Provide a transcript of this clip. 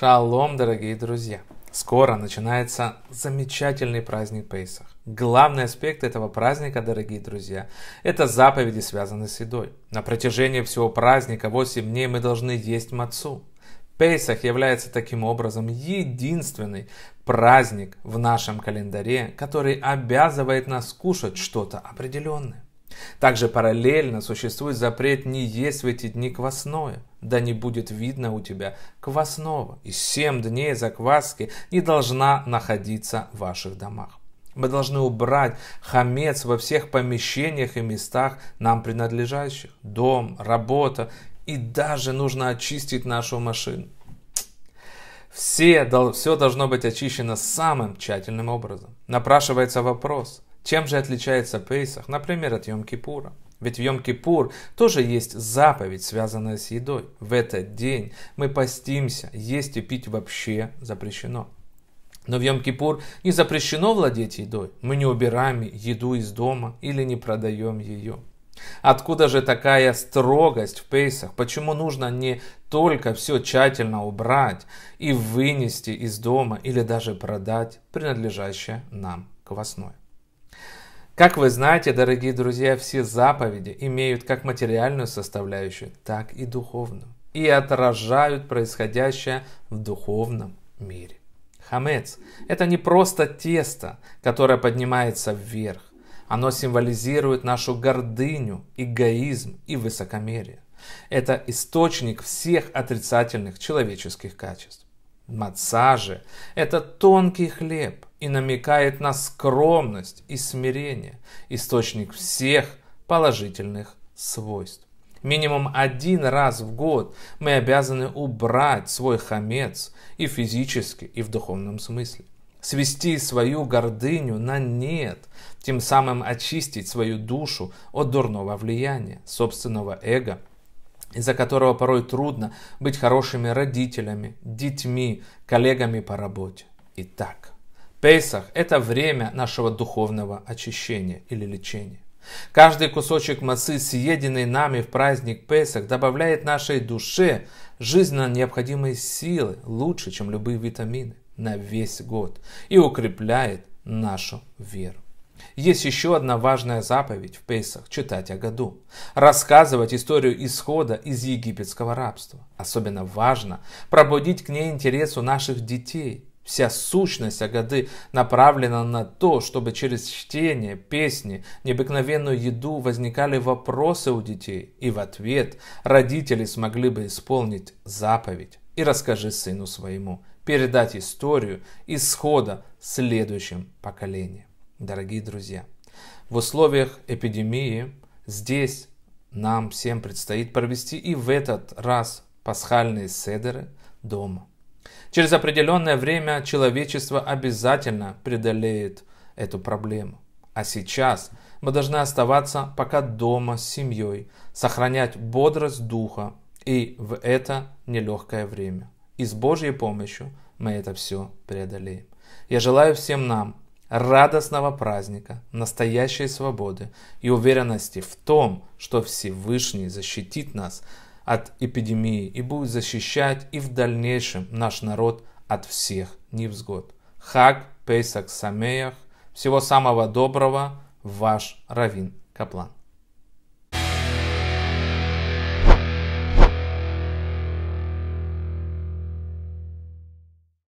Шалом, дорогие друзья! Скоро начинается замечательный праздник Пейсах. Главный аспект этого праздника, дорогие друзья, это заповеди, связанные с едой. На протяжении всего праздника 8 дней мы должны есть мацу. Пейсах является таким образом единственный праздник в нашем календаре, который обязывает нас кушать что-то определенное. Также параллельно существует запрет не есть в эти дни квасное, да не будет видно у тебя квасного, и семь дней закваски не должна находиться в ваших домах. Мы должны убрать хамец во всех помещениях и местах нам принадлежащих. Дом, работа и даже нужно очистить нашу машину. Все, все должно быть очищено самым тщательным образом. Напрашивается вопрос – чем же отличается Пейсах, например, от Йом-Кипура? Ведь в Йом-Кипур тоже есть заповедь, связанная с едой. В этот день мы постимся, есть и пить вообще запрещено. Но в Йом-Кипур не запрещено владеть едой. Мы не убираем еду из дома или не продаем ее. Откуда же такая строгость в Пейсах? Почему нужно не только все тщательно убрать и вынести из дома или даже продать принадлежащее нам квасное? Как вы знаете, дорогие друзья, все заповеди имеют как материальную составляющую, так и духовную. И отражают происходящее в духовном мире. Хамец – это не просто тесто, которое поднимается вверх. Оно символизирует нашу гордыню, эгоизм и высокомерие. Это источник всех отрицательных человеческих качеств. Маца это тонкий хлеб, и намекает на скромность и смирение, источник всех положительных свойств. Минимум один раз в год мы обязаны убрать свой хамец и физически, и в духовном смысле. Свести свою гордыню на нет, тем самым очистить свою душу от дурного влияния, собственного эго, из-за которого порой трудно быть хорошими родителями, детьми, коллегами по работе. Итак. Песах — это время нашего духовного очищения или лечения. Каждый кусочек мацы, съеденный нами в праздник Песах, добавляет нашей душе жизненно необходимой силы лучше, чем любые витамины на весь год и укрепляет нашу веру. Есть еще одна важная заповедь в Пейсах – читать о году, рассказывать историю исхода из египетского рабства. Особенно важно пробудить к ней интерес у наших детей – Вся сущность Агады направлена на то, чтобы через чтение, песни, необыкновенную еду возникали вопросы у детей, и в ответ родители смогли бы исполнить заповедь «И расскажи сыну своему», передать историю исхода следующим поколениям. Дорогие друзья, в условиях эпидемии здесь нам всем предстоит провести и в этот раз пасхальные седеры дома – Через определенное время человечество обязательно преодолеет эту проблему. А сейчас мы должны оставаться пока дома с семьей, сохранять бодрость духа и в это нелегкое время. И с Божьей помощью мы это все преодолеем. Я желаю всем нам радостного праздника, настоящей свободы и уверенности в том, что Всевышний защитит нас от эпидемии и будет защищать и в дальнейшем наш народ от всех невзгод. Хаг Пейсак Самеях. Всего самого доброго, ваш Равин Каплан.